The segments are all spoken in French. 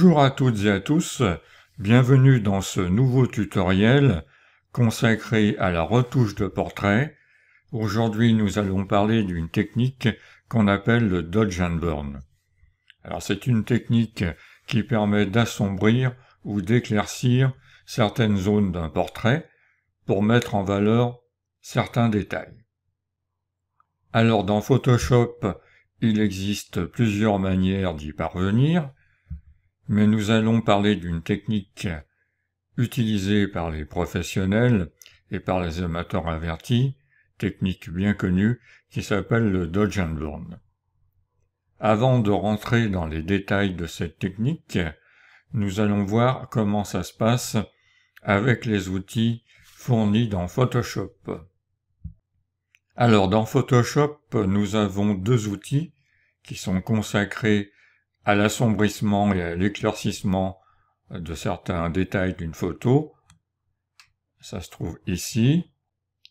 Bonjour à toutes et à tous, bienvenue dans ce nouveau tutoriel consacré à la retouche de portrait. Aujourd'hui nous allons parler d'une technique qu'on appelle le dodge and burn. Alors c'est une technique qui permet d'assombrir ou d'éclaircir certaines zones d'un portrait pour mettre en valeur certains détails. Alors dans Photoshop, il existe plusieurs manières d'y parvenir mais nous allons parler d'une technique utilisée par les professionnels et par les amateurs avertis, technique bien connue, qui s'appelle le dodge and burn. Avant de rentrer dans les détails de cette technique, nous allons voir comment ça se passe avec les outils fournis dans Photoshop. Alors dans Photoshop, nous avons deux outils qui sont consacrés à l'assombrissement et à l'éclaircissement euh, de certains détails d'une photo. Ça se trouve ici.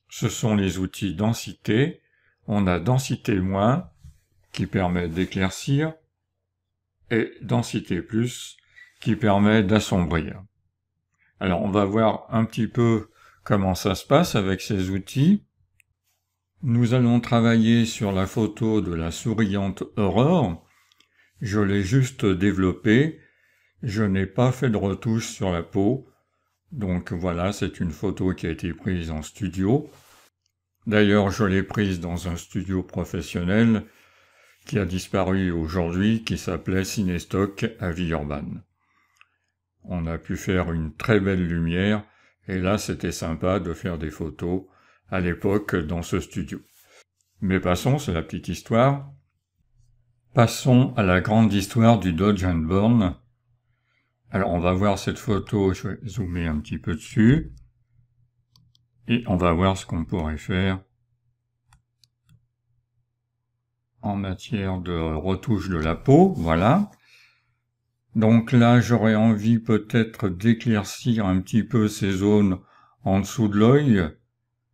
Ce sont les outils densité. On a densité moins qui permet d'éclaircir et densité plus qui permet d'assombrir. Alors on va voir un petit peu comment ça se passe avec ces outils. Nous allons travailler sur la photo de la souriante aurore je l'ai juste développé, je n'ai pas fait de retouche sur la peau, donc voilà, c'est une photo qui a été prise en studio. D'ailleurs, je l'ai prise dans un studio professionnel qui a disparu aujourd'hui, qui s'appelait Cinestock à Villeurbanne. On a pu faire une très belle lumière, et là c'était sympa de faire des photos à l'époque dans ce studio. Mais passons, c'est la petite histoire. Passons à la grande histoire du Dodge and Burn. Alors on va voir cette photo, je vais zoomer un petit peu dessus. Et on va voir ce qu'on pourrait faire en matière de retouche de la peau, voilà. Donc là, j'aurais envie peut-être d'éclaircir un petit peu ces zones en dessous de l'œil,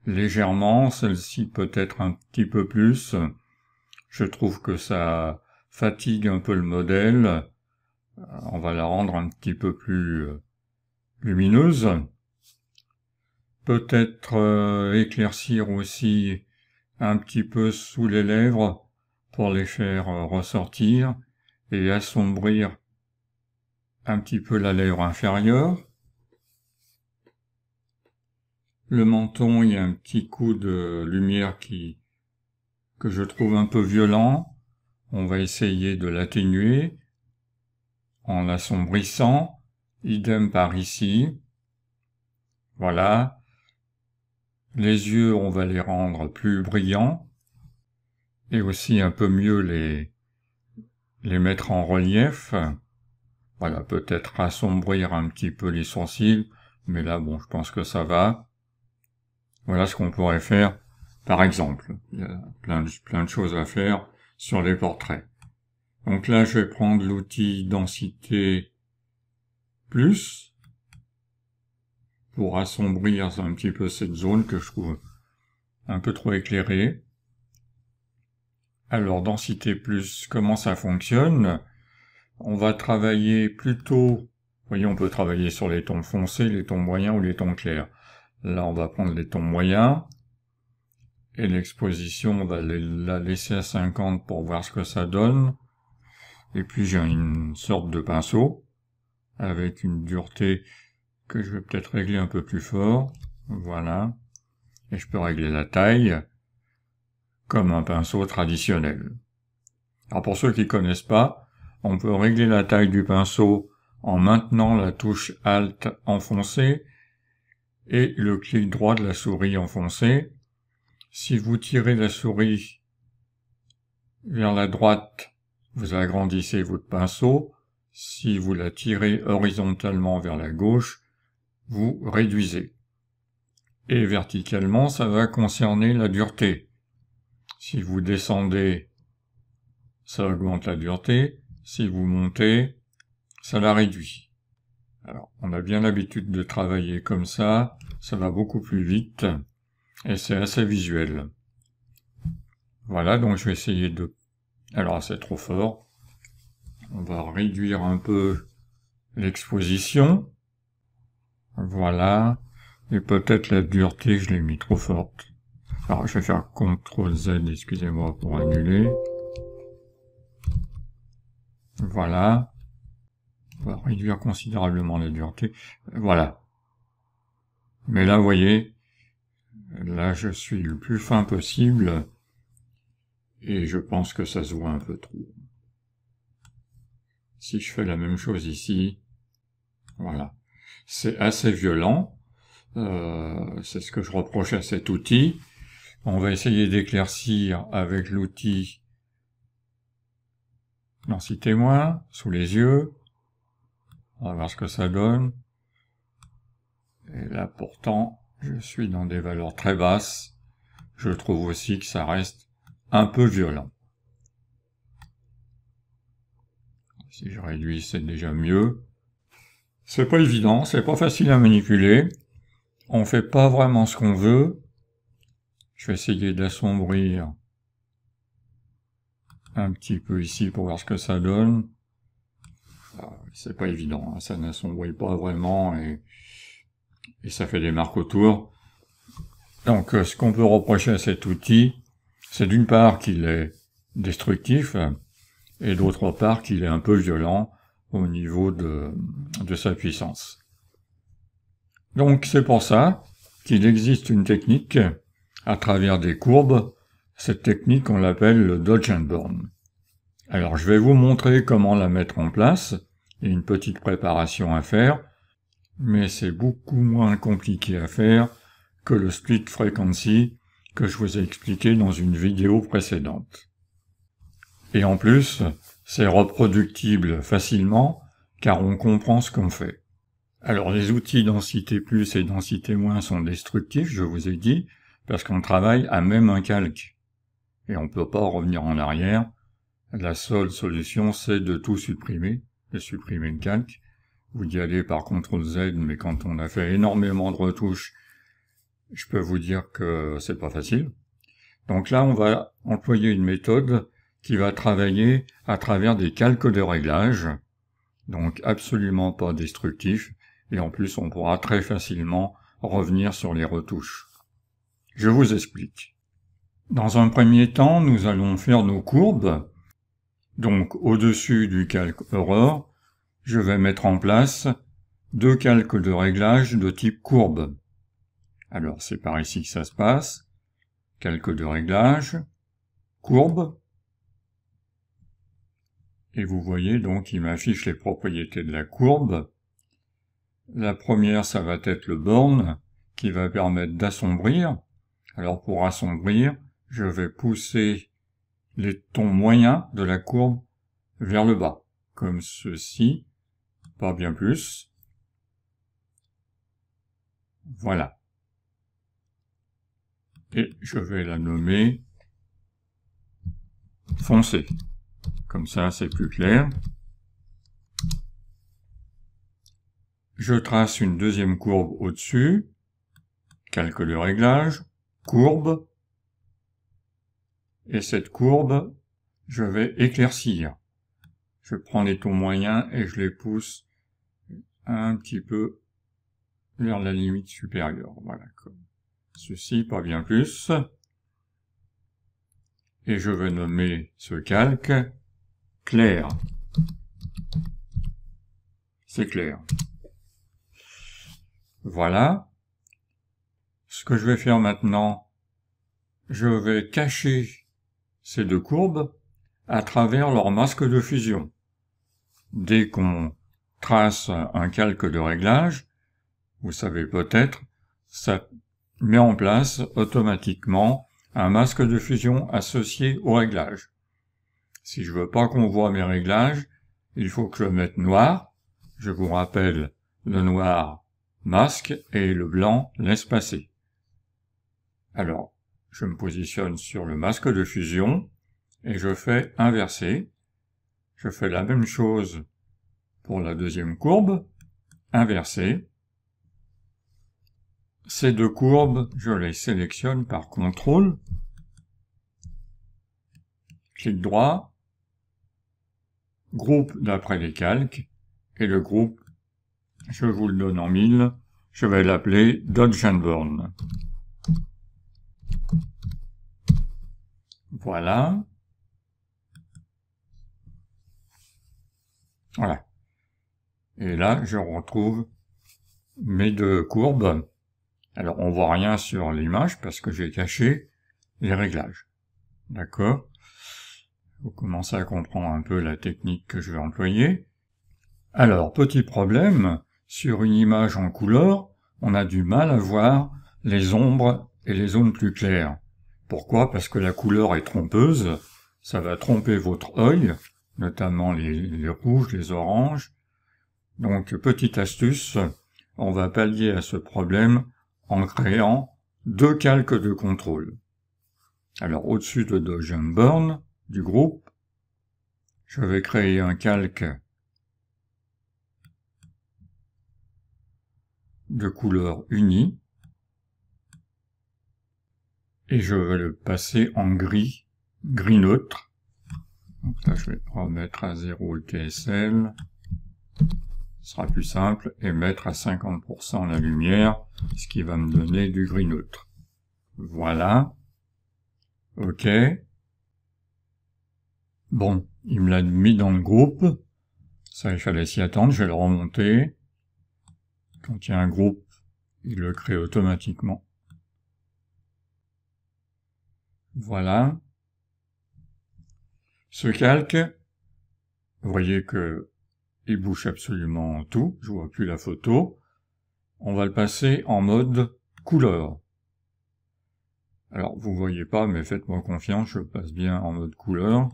légèrement, celle-ci peut-être un petit peu plus. Je trouve que ça fatigue un peu le modèle. Euh, on va la rendre un petit peu plus euh, lumineuse. Peut-être euh, éclaircir aussi un petit peu sous les lèvres pour les faire ressortir et assombrir un petit peu la lèvre inférieure. Le menton, il y a un petit coup de lumière qui que je trouve un peu violent on va essayer de l'atténuer en l'assombrissant, idem par ici. Voilà. Les yeux, on va les rendre plus brillants et aussi un peu mieux les, les mettre en relief. Voilà, peut-être assombrir un petit peu les sourcils, mais là, bon, je pense que ça va. Voilà ce qu'on pourrait faire, par exemple. Il y a plein de choses à faire sur les portraits. Donc là, je vais prendre l'outil densité plus pour assombrir un petit peu cette zone que je trouve un peu trop éclairée. Alors densité plus, comment ça fonctionne On va travailler plutôt, vous voyez on peut travailler sur les tons foncés, les tons moyens ou les tons clairs. Là on va prendre les tons moyens, et l'exposition, on bah, va la laisser à 50 pour voir ce que ça donne. Et puis j'ai une sorte de pinceau avec une dureté que je vais peut-être régler un peu plus fort. Voilà. Et je peux régler la taille comme un pinceau traditionnel. Alors pour ceux qui ne connaissent pas, on peut régler la taille du pinceau en maintenant la touche Alt enfoncée et le clic droit de la souris enfoncée si vous tirez la souris vers la droite, vous agrandissez votre pinceau. Si vous la tirez horizontalement vers la gauche, vous réduisez. Et verticalement, ça va concerner la dureté. Si vous descendez, ça augmente la dureté. Si vous montez, ça la réduit. Alors, on a bien l'habitude de travailler comme ça, ça va beaucoup plus vite et c'est assez visuel. Voilà, donc je vais essayer de... Alors c'est trop fort. On va réduire un peu l'exposition. Voilà. Et peut-être la dureté, je l'ai mis trop forte. Alors je vais faire CTRL Z, excusez-moi, pour annuler. Voilà. On va réduire considérablement la dureté. Voilà. Mais là, vous voyez, Là, je suis le plus fin possible et je pense que ça se voit un peu trop. Si je fais la même chose ici, voilà. C'est assez violent. Euh, c'est ce que je reproche à cet outil. On va essayer d'éclaircir avec l'outil citez-moi. sous les yeux. On va voir ce que ça donne. Et là, pourtant, je suis dans des valeurs très basses. Je trouve aussi que ça reste un peu violent. Si je réduis, c'est déjà mieux. C'est pas évident, c'est pas facile à manipuler. On fait pas vraiment ce qu'on veut. Je vais essayer d'assombrir un petit peu ici pour voir ce que ça donne. Ah, c'est pas évident, hein. ça n'assombrit pas vraiment et et ça fait des marques autour. Donc euh, ce qu'on peut reprocher à cet outil, c'est d'une part qu'il est destructif euh, et d'autre part qu'il est un peu violent au niveau de, sa puissance. Donc c'est pour ça qu'il existe une technique à travers des courbes. Cette technique on l'appelle le dodge and burn. Alors je vais vous montrer comment la mettre en place. et une petite préparation à faire mais c'est beaucoup moins compliqué à faire que le split frequency que je vous ai expliqué dans une vidéo précédente. Et en plus, c'est reproductible facilement car on comprend ce qu'on fait. Alors les outils densité plus et densité moins sont destructifs, je vous ai dit, parce qu'on travaille à même un calque. Et on ne peut pas revenir en arrière. La seule solution, c'est de tout supprimer, de supprimer le calque, vous y allez par CTRL Z, mais quand on a fait énormément de retouches, je peux vous dire que c'est pas facile. Donc là, on va employer une méthode qui va travailler à travers des calques de réglage. donc absolument pas destructif, et en plus on pourra très facilement revenir sur les retouches. Je vous explique. Dans un premier temps, nous allons faire nos courbes, donc au-dessus du calque Aurore, je vais mettre en place deux calques de réglage de type courbe. Alors c'est par ici que ça se passe. Calque de réglage, courbe. Et vous voyez donc il m'affiche les propriétés de la courbe. La première, ça va être le borne qui va permettre d'assombrir. Alors pour assombrir, je vais pousser les tons moyens de la courbe vers le bas, comme ceci pas bien plus. Voilà. Et je vais la nommer foncé. Comme ça, c'est plus clair. Je trace une deuxième courbe au-dessus. Calque le réglage. Courbe. Et cette courbe, je vais éclaircir je prends les tons moyens et je les pousse un petit peu vers la limite supérieure. Voilà, comme ceci, pas bien plus. Et je vais nommer ce calque clair. C'est clair. Voilà. Ce que je vais faire maintenant, je vais cacher ces deux courbes à travers leur masque de fusion. Dès qu'on trace un calque de réglage, vous savez peut-être, ça met en place automatiquement un masque de fusion associé au réglage. Si je veux pas qu'on voit mes réglages, il faut que je mette noir. Je vous rappelle le noir masque et le blanc laisse passer. Alors, je me positionne sur le masque de fusion et je fais inverser. Je fais la même chose pour la deuxième courbe, inversée. Ces deux courbes, je les sélectionne par contrôle. Clic droit, groupe d'après les calques, et le groupe, je vous le donne en mille, je vais l'appeler Dodge and Burn. Voilà. Voilà. Et là, je retrouve mes deux courbes. Alors, on voit rien sur l'image parce que j'ai caché les réglages. D'accord Vous commencez à comprendre un peu la technique que je vais employer. Alors, petit problème, sur une image en couleur, on a du mal à voir les ombres et les zones plus claires. Pourquoi Parce que la couleur est trompeuse, ça va tromper votre œil, notamment les, rouges, les oranges. Donc, petite astuce, on va pallier à ce problème en créant deux calques de contrôle. Alors, au-dessus de Burn du groupe, je vais créer un calque de couleur unie et je vais le passer en gris, gris neutre. Donc là, je vais remettre à zéro le TSL. Ce sera plus simple. Et mettre à 50% la lumière, ce qui va me donner du gris neutre. Voilà. OK. Bon, il me l'a mis dans le groupe. Ça, il fallait s'y attendre. Je vais le remonter. Quand il y a un groupe, il le crée automatiquement. Voilà. Ce calque, vous voyez que il bouche absolument tout, je vois plus la photo. On va le passer en mode couleur. Alors, vous voyez pas, mais faites-moi confiance, je passe bien en mode couleur.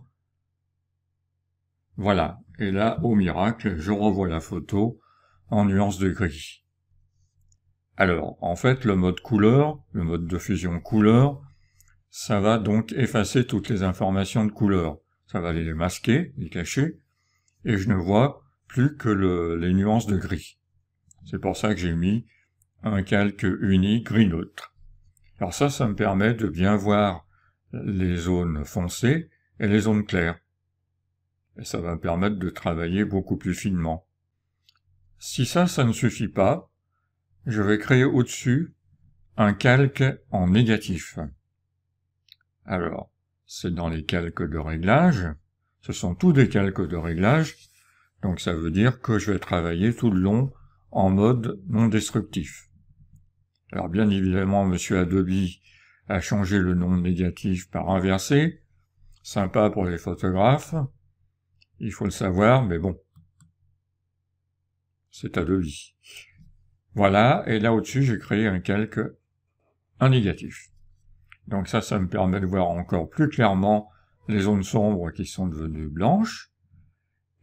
Voilà. Et là, au miracle, je revois la photo en nuance de gris. Alors, en fait, le mode couleur, le mode de fusion couleur, ça va donc effacer toutes les informations de couleur ça va les masquer, les cacher, et je ne vois plus que les nuances de gris. C'est pour ça que j'ai mis un calque uni gris neutre. Alors ça, ça me permet de bien voir les zones foncées et les zones claires. Et ça va me permettre de travailler beaucoup plus finement. Si ça, ça ne suffit pas, je vais créer au-dessus un calque en négatif. Alors, c'est dans les calques de réglage. Ce sont tous des calques de réglage. Donc ça veut dire que je vais travailler tout le long en mode non destructif. Alors bien évidemment, monsieur Adobe a changé le nom négatif par inversé. Sympa pour les photographes. Il faut le savoir, mais bon. C'est Adobe. Voilà, et là au-dessus, j'ai créé un calque, un négatif. Donc ça, ça me permet de voir encore plus clairement les zones sombres qui sont devenues blanches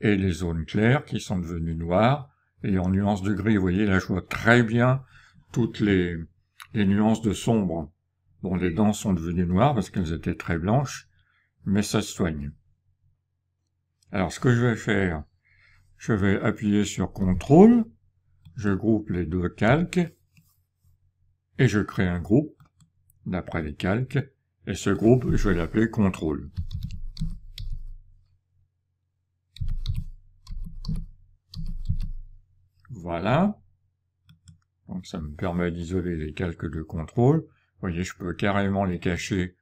et les zones claires qui sont devenues noires. Et en nuances de gris, vous voyez, là je vois très bien toutes les, nuances de sombre. Bon, les dents sont devenues noires parce qu'elles étaient très blanches, mais ça se soigne. Alors ce que je vais faire, je vais appuyer sur CTRL, je groupe les deux calques, et je crée un groupe d'après les calques, et ce groupe, je vais l'appeler contrôle. Voilà. Donc ça me permet d'isoler les calques de contrôle. Vous voyez, je peux carrément les cacher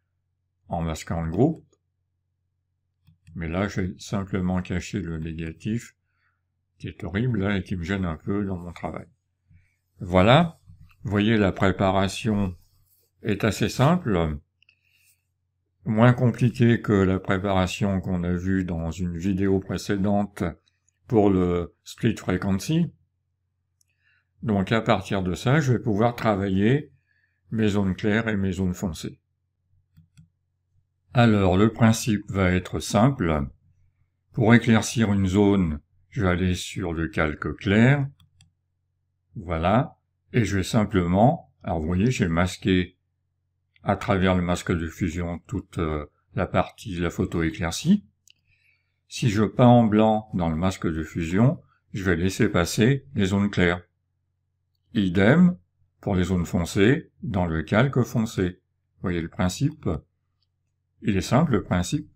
en masquant le groupe. Mais là, j'ai simplement caché le négatif, qui est horrible hein, et qui me gêne un peu dans mon travail. Voilà. Vous voyez la préparation est assez simple, moins compliqué que la préparation qu'on a vue dans une vidéo précédente pour le split frequency. Donc à partir de ça, je vais pouvoir travailler mes zones claires et mes zones foncées. Alors le principe va être simple. Pour éclaircir une zone, je vais aller sur le calque clair. Voilà. Et je vais simplement, alors vous voyez, j'ai masqué à travers le masque de fusion toute euh, la partie de la photo éclaircie. Si je peins en blanc dans le masque de fusion, je vais laisser passer les zones claires. Idem pour les zones foncées dans le calque foncé. Vous voyez le principe Il est simple le principe,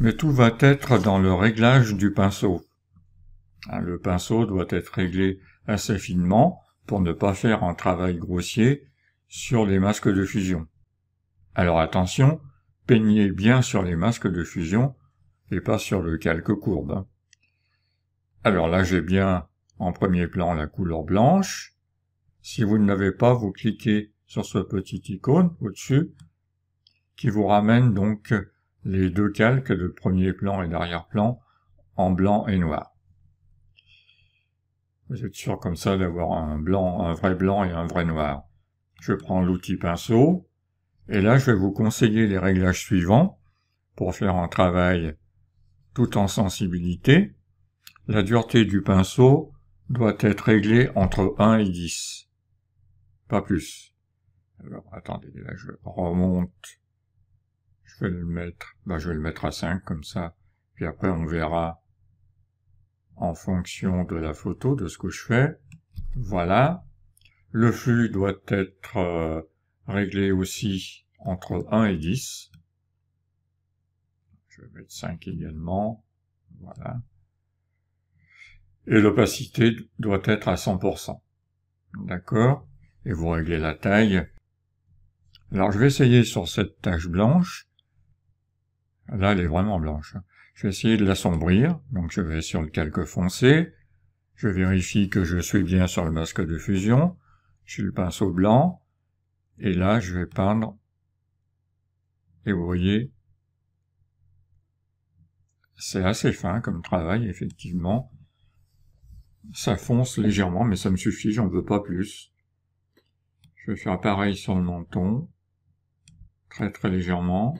mais tout va être dans le réglage du pinceau. Hein, le pinceau doit être réglé assez finement pour ne pas faire un travail grossier sur les masques de fusion. Alors attention, peignez bien sur les masques de fusion et pas sur le calque courbe. Alors là, j'ai bien en premier plan la couleur blanche. Si vous ne l'avez pas, vous cliquez sur ce petit icône au-dessus qui vous ramène donc les deux calques de premier plan et d'arrière-plan en blanc et noir. Vous êtes sûr comme ça d'avoir un blanc, un vrai blanc et un vrai noir. Je prends l'outil pinceau, et là, je vais vous conseiller les réglages suivants pour faire un travail tout en sensibilité. La dureté du pinceau doit être réglée entre 1 et 10. Pas plus. Alors, attendez, là, je remonte. Je vais le mettre, Bah, je vais le mettre à 5 comme ça. Puis après, on verra en fonction de la photo, de ce que je fais. Voilà. Le flux doit être euh, régler aussi entre 1 et 10. Je vais mettre 5 également. Voilà. Et l'opacité doit être à 100%. D'accord Et vous réglez la taille. Alors je vais essayer sur cette tache blanche. Là, elle est vraiment blanche. Hein. Je vais essayer de l'assombrir. Donc je vais sur le calque foncé. Je vérifie que je suis bien sur le masque de fusion. J'ai le pinceau blanc. Et là, je vais peindre. Et vous voyez, c'est assez fin comme travail, effectivement. Ça fonce légèrement, mais ça me suffit, j'en veux pas plus. Je vais faire pareil sur le menton. Très très légèrement.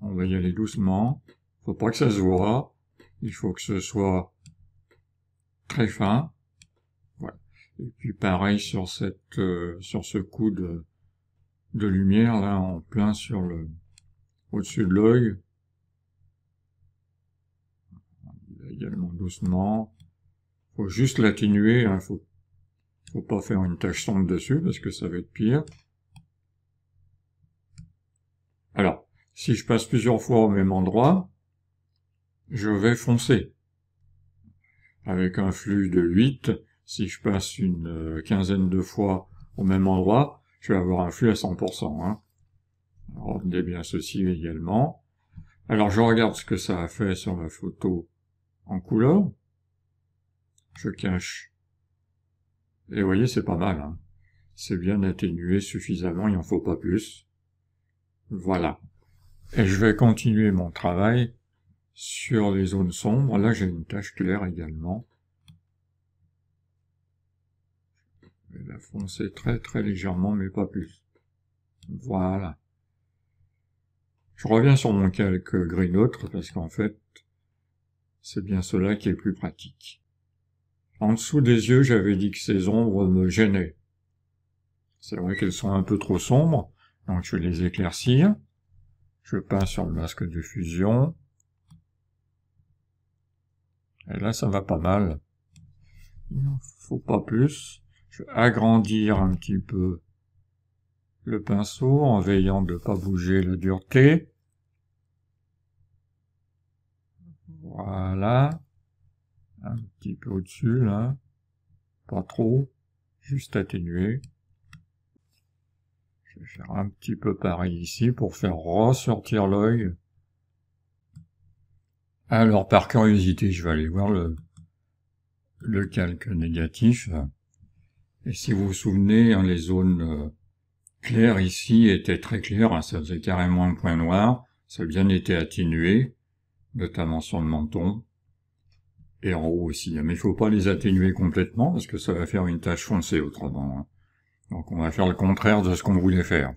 On va y aller doucement. Faut pas que ça se voit. Il faut que ce soit très fin. Et puis pareil sur cette euh, sur ce coup de, de lumière là en plein sur le au-dessus de l'œil. Également doucement. Faut juste l'atténuer, hein, faut faut pas faire une tache sombre dessus parce que ça va être pire. Alors, si je passe plusieurs fois au même endroit, je vais foncer. Avec un flux de 8, si je passe une euh, quinzaine de fois au même endroit, je vais avoir un flux à 100%. Hein. bien ceci également. Alors je regarde ce que ça a fait sur ma photo en couleur. Je cache. Et vous voyez, c'est pas mal. Hein. C'est bien atténué suffisamment, il n'en faut pas plus. Voilà. Et je vais continuer mon travail sur les zones sombres. Là, j'ai une tache claire également. vais la foncer très très légèrement, mais pas plus. Voilà. Je reviens sur mon calque gris neutre parce qu'en fait, c'est bien cela qui est le plus pratique. En dessous des yeux, j'avais dit que ces ombres me gênaient. C'est vrai qu'elles sont un peu trop sombres, donc je vais les éclaircir. Je peins sur le masque de fusion. Et là, ça va pas mal. Il n'en faut pas plus. Je vais agrandir un petit peu le pinceau en veillant de ne pas bouger la dureté. Voilà. Un petit peu au-dessus, là. Pas trop. Juste atténué. Je vais faire un petit peu pareil ici pour faire ressortir l'œil. Alors, par curiosité, je vais aller voir le, le calque négatif. Et si vous vous souvenez, hein, les zones euh, claires ici étaient très claires, hein, ça faisait carrément un point noir, ça a bien été atténué, notamment sur le menton, et en haut aussi. Hein. Mais il ne faut pas les atténuer complètement, parce que ça va faire une tache foncée autrement. Donc on va faire le contraire de ce qu'on voulait faire.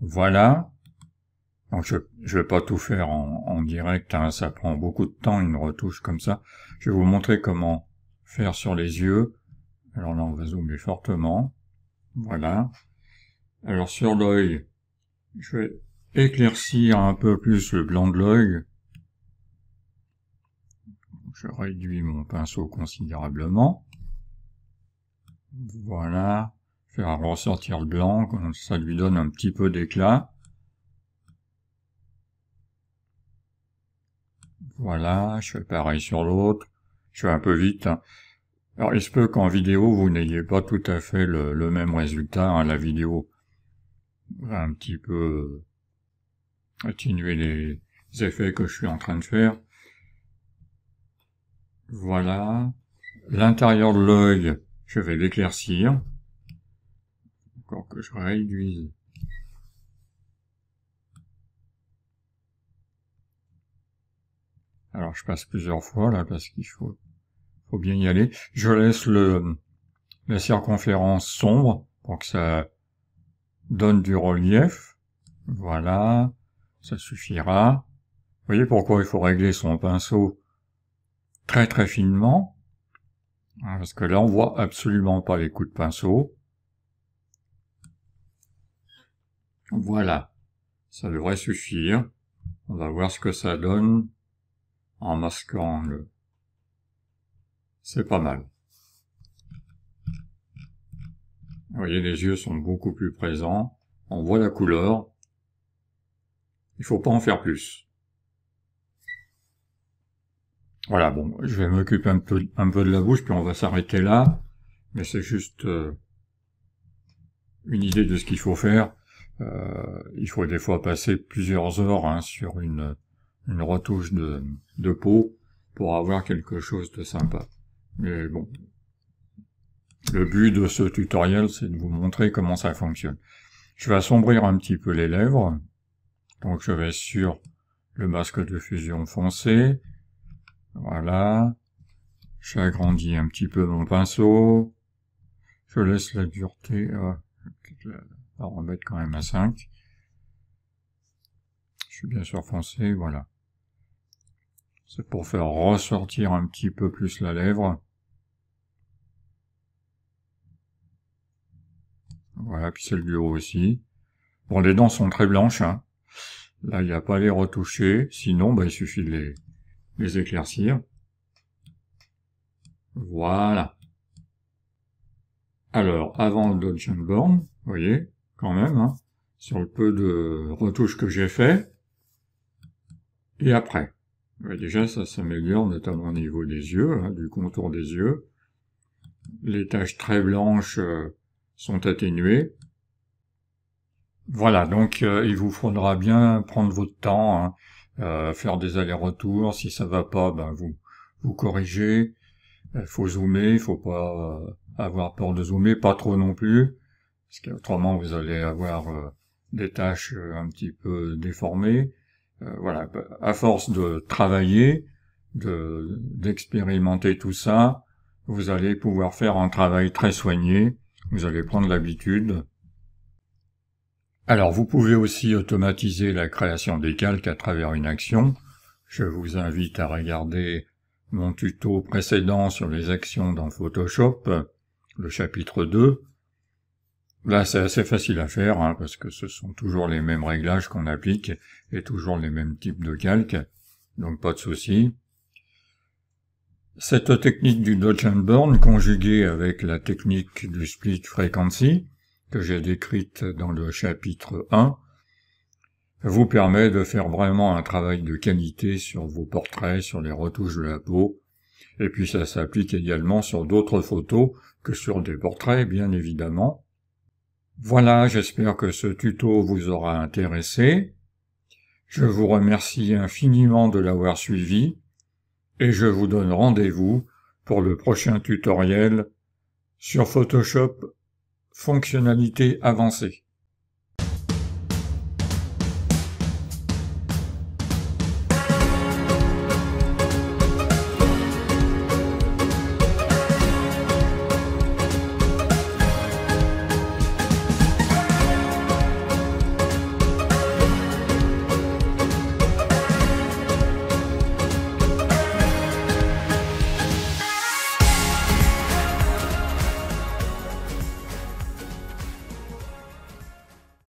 Voilà. Donc je ne vais pas tout faire en direct, ça prend beaucoup de temps, une retouche comme ça. Je vais vous montrer comment faire sur les yeux alors là, on va zoomer fortement. Voilà. Alors sur l'œil, je vais éclaircir un peu plus le blanc de l'œil. Je réduis mon pinceau considérablement. Voilà. Faire ressortir le blanc, ça lui donne un petit peu d'éclat. Voilà, je fais pareil sur l'autre. Je fais un peu vite. Hein. Alors il se peut qu'en vidéo, vous n'ayez pas tout à fait le, même résultat. Hein, la vidéo va un petit peu euh, atténuer les effets que je suis en train de faire. Voilà. L'intérieur de l'œil, je vais l'éclaircir. Encore que je réduise. Alors je passe plusieurs fois là parce qu'il faut bien y aller. Je laisse le, la circonférence sombre pour que ça donne du relief. Voilà, ça suffira. voyez pourquoi il faut régler son pinceau très très finement, hein, parce que là on voit absolument pas les coups de pinceau. Voilà, ça devrait suffire. On va voir ce que ça donne en masquant le, c'est pas mal. Vous voyez, les yeux sont beaucoup plus présents. On voit la couleur. Il faut pas en faire plus. Voilà, bon, je vais m'occuper un peu, un peu de la bouche, puis on va s'arrêter là. Mais c'est juste euh, une idée de ce qu'il faut faire. Euh, il faut des fois passer plusieurs heures hein, sur une, une retouche de, de peau pour avoir quelque chose de sympa. Mais bon, le but de ce tutoriel, c'est de vous montrer comment ça fonctionne. Je vais assombrir un petit peu les lèvres. Donc je vais sur le masque de fusion foncé. Voilà. J'agrandis un petit peu mon pinceau. Je laisse la dureté. Euh, je vais la remettre quand même à 5. Je suis bien sûr foncé, voilà. C'est pour faire ressortir un petit peu plus la lèvre. Voilà, puis c'est le bureau aussi. Bon, les dents sont très blanches. Hein. Là, il n'y a pas à les retoucher. Sinon, bah, il suffit de les, les éclaircir. Voilà. Alors, avant le Dodge Born, vous voyez, quand même, hein, sur le peu de retouches que j'ai fait. Et après. déjà, ça s'améliore, notamment au niveau des yeux, hein, du contour des yeux. Les taches très blanches... Euh, sont atténués. Voilà, donc euh, il vous faudra bien prendre votre temps, hein, euh, faire des allers-retours. Si ça va pas, ben vous vous corrigez. Il euh, faut zoomer, il faut pas avoir peur de zoomer, pas trop non plus, parce qu'autrement vous allez avoir des tâches un petit peu déformées. voilà, à force de travailler, de d'expérimenter tout ça, vous allez pouvoir faire un travail très soigné vous allez prendre l'habitude. Alors vous pouvez aussi automatiser la création des calques à travers une action. Je vous invite à regarder mon tuto précédent sur les actions dans Photoshop, le chapitre 2. Là, c'est assez facile à faire, hein, parce que ce sont toujours les mêmes réglages qu'on applique et toujours les mêmes types de calques, donc pas de souci. Cette technique du dodge and burn conjuguée avec la technique du split frequency que j'ai décrite dans le chapitre 1 vous permet de faire vraiment un travail de qualité sur vos portraits, sur les retouches de la peau, et puis ça s'applique également sur d'autres photos que sur des portraits, bien évidemment. Voilà, j'espère que ce tuto vous aura intéressé. Je vous remercie infiniment de l'avoir suivi et je vous donne rendez-vous pour le prochain tutoriel sur Photoshop fonctionnalités avancées.